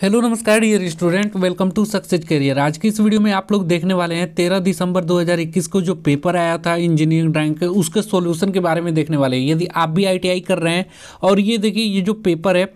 hello नमस्कार dear student welcome to success career आज की इस वीडियो में आप लोग देखने वाले हैं 13 दिसंबर 2021 को जो पेपर आया था इंजीनियरिंग ड्राइंग के उसके सॉल्यूशन के बारे में देखने वाले हैं यदि आप भी आईटीआई कर रहे हैं और ये देखिए ये जो पेपर है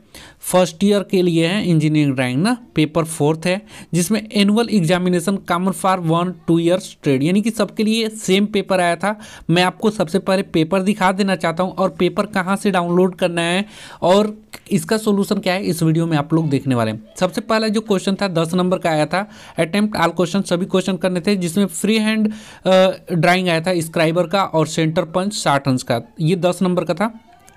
फर्स्ट ईयर के लिए है इंजीनियरिंग ड्राइंग ना पेपर फोर्थ है जिसमें annual examination common for one two year trade यानी कि सबके लिए सेम पेपर आया था मैं आपको सबसे पहले पेपर दिखा देना चाहता हूँ और पेपर कहाँ से डाउनलोड करना है और इसका सोल्यूशन क्या है इस वीडियो में आप लोग देखने वाले हैं सबसे पहला जो क्वेश्चन था दस नंबर का आया था अटैम्प्ट आल क्वेश्चन सभी क्वेश्चन करने थे जिसमें फ्री हैंड ड्राइंग आया था स्क्राइबर का और सेंटर पंच साठ अंश का ये दस नंबर का था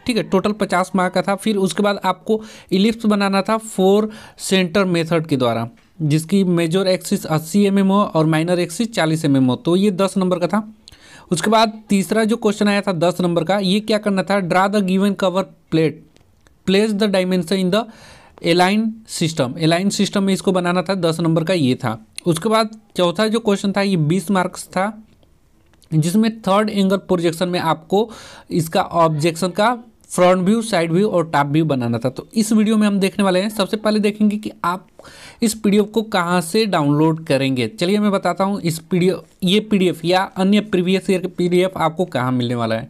ठीक है टोटल पचास मार्क का था फिर उसके बाद आपको इलिप्स बनाना था फोर सेंटर मेथड के द्वारा जिसकी मेजर एक्सिस अस्सी एम mm हो और माइनर एक्सिस चालीस एम mm हो तो ये दस नंबर का था उसके बाद तीसरा जो क्वेश्चन आया था दस नंबर का ये क्या करना था draw the given cover plate place the dimension in the aligned system aligned system में इसको बनाना था दस नंबर का ये था उसके बाद चौथा जो क्वेश्चन था ये बीस मार्क्स था जिसमें थर्ड एंगल प्रोजेक्शन में आपको इसका ऑब्जेक्शन का फ्रंट व्यू साइड व्यू और टॉप व्यू बनाना था तो इस वीडियो में हम देखने वाले हैं सबसे पहले देखेंगे कि आप इस पीडीएफ को कहाँ से डाउनलोड करेंगे चलिए मैं बताता हूँ इस पीडीएफ ये पीडीएफ या अन्य प्रीवियस ईयर के पीडीएफ आपको कहाँ मिलने वाला है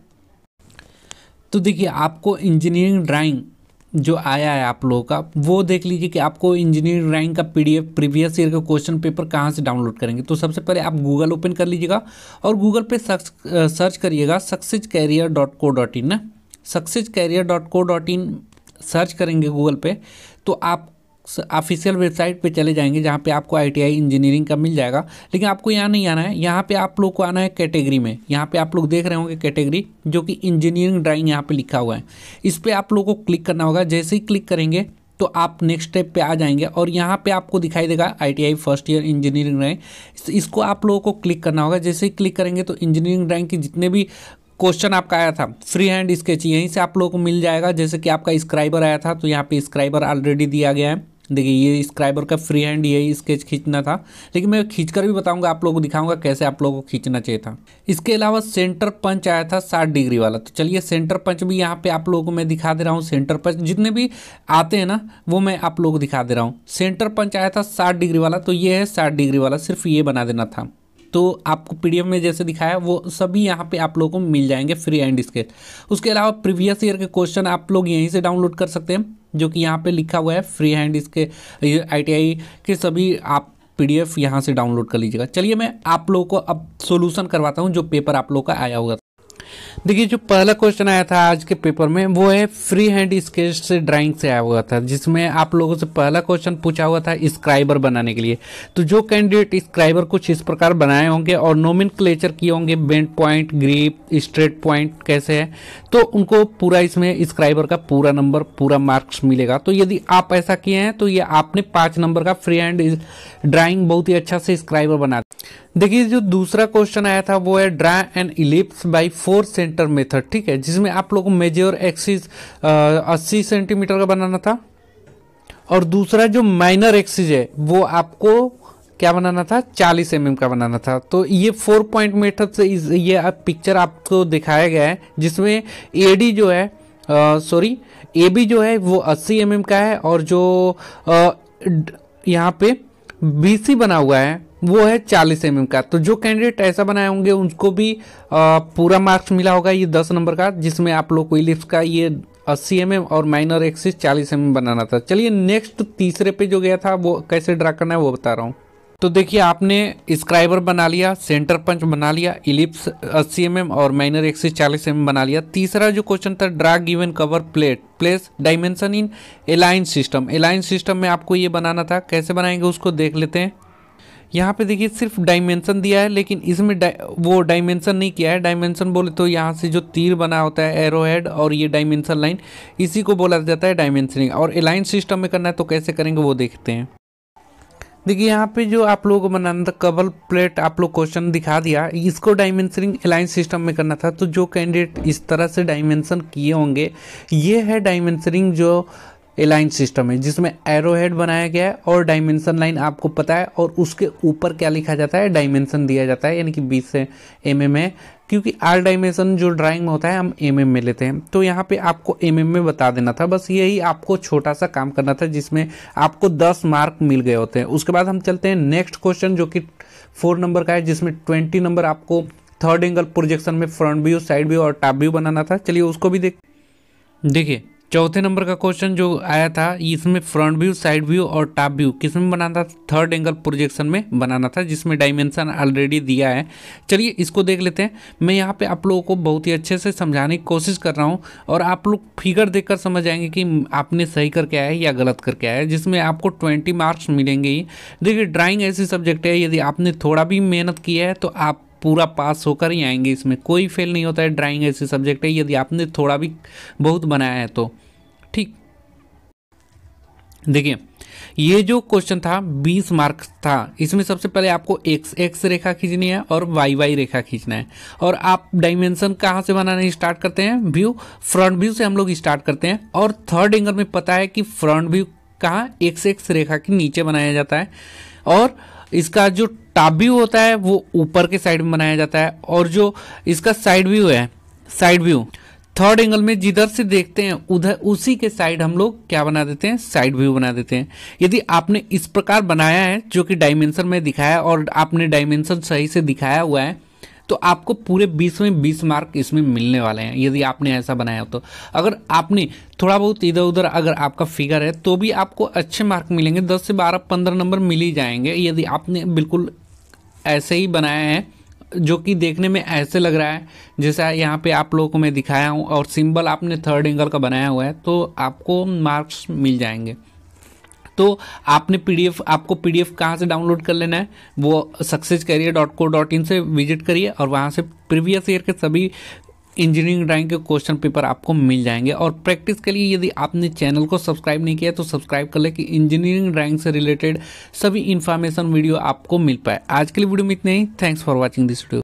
तो देखिए आपको इंजीनियरिंग ड्राइंग जो आया है आप लोगों का वो देख लीजिए कि आपको इंजीनियरिंग ड्राइंग का पीडीएफ प्रीवियस ईयर का क्वेश्चन पेपर कहाँ से डाउनलोड करेंगे तो सबसे पहले आप गूगल ओपन कर लीजिएगा और गूगल पे सर्च सर्च करिएगा success career dot co dot in success career dot co dot in search करेंगे गूगल पे तो आप ऑफिशियल वेबसाइट पे चले जाएंगे जहाँ पे आपको आईटीआई इंजीनियरिंग का मिल जाएगा लेकिन आपको यहाँ नहीं आना है यहाँ पे आप लोग को आना है कैटेगरी में यहाँ पे आप लोग देख रहे होंगे कैटेगरी जो कि इंजीनियरिंग ड्राइंग यहाँ पे लिखा हुआ है इस पर आप लोग को क्लिक करना होगा जैसे ही क्लिक करेंगे तो आप नेक्स्ट स्टेप पे आ जाएंगे और यहाँ पे आपको दिखाई देगा ITI first year engineering drawing इसको आप लोगों को क्लिक करना होगा जैसे ही क्लिक करेंगे तो इंजीनियरिंग ड्राइंग के जितने भी क्वेश्चन आपका आया था फ्री हैंड स्केच यहीं से आप लोगों को मिल जाएगा जैसे कि आपका स्क्राइबर आया था तो यहाँ पे स्क्राइबर ऑलरेडी दिया गया है देखिए ये स्क्राइबर का फ्री हैंड यही स्केच खींचना था लेकिन मैं खींचकर भी बताऊंगा आप लोगों को दिखाऊंगा कैसे आप लोगों को खींचना चाहिए था इसके अलावा सेंटर पंच आया था साठ डिग्री वाला तो चलिए सेंटर पंच भी यहाँ पे आप लोगों को मैं दिखा दे रहा हूँ सेंटर पंच जितने भी आते हैं ना वो मैं आप लोगों को दिखा दे रहा हूँ सेंटर पंच आया था साठ डिग्री वाला तो ये है साठ डिग्री वाला सिर्फ ये बना देना था तो आपको पी में जैसे दिखाया वो सभी यहाँ पे आप लोगों को मिल जाएंगे फ्री एंड स्केच उसके अलावा प्रीवियस ईयर के क्वेश्चन आप लोग यहीं से डाउनलोड कर सकते हैं जो कि यहाँ पे लिखा हुआ है फ्री हैंड इसके आईटीआई के सभी आप पीडीएफ यहाँ से डाउनलोड कर लीजिएगा चलिए मैं आप लोगों को अब सोल्यूशन करवाता हूँ जो पेपर आप लोगों का आया होगा देखिए जो पहला क्वेश्चन आया था आज के पेपर में वो है फ्री हैंड स्केच से ड्राइंग से आया हुआ था जिसमें आप लोगों से पहला क्वेश्चन पूछा हुआ था स्क्राइबर बनाने के लिए तो जो कैंडिडेट स्क्राइबर कुछ इस प्रकार बनाए होंगे और नोमिन किए होंगे bent point grip straight point कैसे है तो उनको पूरा इसमें स्क्राइबर का पूरा नंबर पूरा मार्क्स मिलेगा तो यदि आप ऐसा किए हैं तो ये आपने पाँच नंबर का फ्री हैंड ड्राइंग बहुत ही अच्छा से स्क्राइबर बना देखिए जो दूसरा क्वेश्चन आया था वो है draw and ellipse by four more centre method ठीक है जिसमें आप लोग को मेजर एक्सिस अस्सी सेंटीमीटर का बनाना था और दूसरा जो माइनर एक्सिस है वो आपको क्या बनाना था 40 एम mm का बनाना था तो ये फोर पॉइंट मेथड से ये आप पिक्चर आपको दिखाया गया है जिसमें एडी जो है सॉरी ए बी जो है वो 80 एम mm का है और जो यहाँ पे बी सी बना हुआ है वो है चालीस एम का तो जो कैंडिडेट ऐसा बनाए होंगे उनको भी आ, पूरा मार्क्स मिला होगा ये दस नंबर का जिसमें आप लोग को इलिप्स का ये अस्सी एम mm और माइनर एक्सिस चालीस एम mm बनाना था चलिए नेक्स्ट तीसरे पे जो गया था वो कैसे ड्रा करना है वो बता रहा हूँ तो देखिए आपने स्क्राइबर बना लिया सेंटर पंच बना लिया इलिप्स अस्सी एम mm और माइनर एक्सिस चालीस एम mm बना लिया तीसरा जो क्वेश्चन था draw given cover plate place dimension in aligned system aligned system में आपको ये बनाना था कैसे बनाएंगे उसको देख लेते हैं यहाँ पे देखिए सिर्फ डायमेंशन दिया है लेकिन इसमें डा, वो डायमेंशन नहीं किया है डायमेंशन बोले तो यहाँ से जो तीर बना होता है एरो हेड और ये डायमेंशन लाइन इसी को बोला जाता है डायमेंशनिंग और एलाइन सिस्टम में करना है तो कैसे करेंगे वो देखते हैं देखिए यहाँ पे जो आप लोगों को बनाना था कबल प्लेट आप लोग क्वेश्चन दिखा दिया इसको डायमेंशनिंग एलाइन सिस्टम में करना था तो जो कैंडिडेट इस तरह से डायमेंशन किए होंगे ये है डायमेंशनिंग जो एलाइन सिस्टम है जिसमें एरो हेड बनाया गया है और डायमेंशन लाइन आपको पता है और उसके ऊपर क्या लिखा जाता है डायमेंशन दिया जाता है यानी कि बीस से एम mm है क्योंकि आर डायमेंशन जो ड्राइंग में होता है हम एम mm में लेते हैं तो यहाँ पे आपको एम mm में बता देना था बस यही आपको छोटा सा काम करना था जिसमें आपको दस मार्क मिल गए होते हैं उसके बाद हम चलते हैं नेक्स्ट क्वेश्चन जो कि फोर नंबर का है जिसमें ट्वेंटी नंबर आपको थर्ड एंगल प्रोजेक्शन में फ्रंट व्यू साइड व्यू और टॉप व्यू बनाना था चलिए उसको भी देख देखिए चौथे नंबर का क्वेश्चन जो आया था इसमें फ्रंट व्यू साइड व्यू और टॉप व्यू किस में बनाना था थर्ड एंगल प्रोजेक्शन में बनाना था जिसमें डायमेंशन ऑलरेडी दिया है चलिए इसको देख लेते हैं मैं यहाँ पे आप लोगों को बहुत ही अच्छे से समझाने की कोशिश कर रहा हूँ और आप लोग फिगर कर समझ जाएंगे कि आपने सही करके आया है या गलत करके आया है जिसमें आपको ट्वेंटी मार्क्स मिलेंगे ही देखिए ड्राइंग ऐसी सब्जेक्ट है यदि आपने थोड़ा भी मेहनत किया है तो आप पूरा पास होकर ही आएंगे इसमें कोई फेल नहीं होता है ड्राइंग ऐसी सब्जेक्ट है यदि आपने थोड़ा भी बहुत बनाया है तो ठीक देखिए ये जो क्वेश्चन था 20 मार्क था इसमें सबसे पहले आपको एक्स एक्स रेखा खींचनी है और वाई वाई रेखा खींचना है और आप डायमेंशन कहाँ से बनाना स्टार्ट करते हैं व्यू फ्रंट व्यू से हम लोग स्टार्ट करते हैं और थर्ड एंगल में पता है कि फ्रंट व्यू कहाँ एक्स एक्स रेखा के नीचे बनाया जाता है और इसका जो टॉप व्यू होता है वो ऊपर के साइड में बनाया जाता है और जो इसका साइड व्यू है साइड व्यू थर्ड एंगल में जिधर से देखते हैं उधर उसी के साइड हम लोग क्या बना देते हैं साइड व्यू बना देते हैं यदि आपने इस प्रकार बनाया है जो कि डायमेंशन में दिखाया और आपने डायमेंशन सही से दिखाया हुआ है तो आपको पूरे 20 में 20 मार्क इसमें मिलने वाले हैं यदि आपने ऐसा बनाया तो अगर आपने थोड़ा बहुत इधर उधर अगर आपका फिगर है तो भी आपको अच्छे मार्क मिलेंगे 10 से 12 15 नंबर मिल ही जाएंगे यदि आपने बिल्कुल ऐसे ही बनाया है जो कि देखने में ऐसे लग रहा है जैसा यहाँ पे आप लोगों को मैं दिखाया हूँ और सिंबल आपने थर्ड एंगल का बनाया हुआ है तो आपको मार्क्स मिल जाएंगे तो आपने पीडीएफ आपको पीडीएफ कहाँ से डाउनलोड कर लेना है वो सक्सेस करिए डॉट को डॉट इन से विजिट करिए और वहाँ से प्रीवियस ईयर के सभी इंजीनियरिंग ड्राइंग के क्वेश्चन पेपर आपको मिल जाएंगे और प्रैक्टिस के लिए यदि आपने चैनल को सब्सक्राइब नहीं किया तो सब्सक्राइब कर ले कि इंजीनियरिंग ड्राइंग से रिलेटेड सभी इन्फॉर्मेशन वीडियो आपको मिल पाए आज के लिए वीडियो में इतने ही thanks for watching this video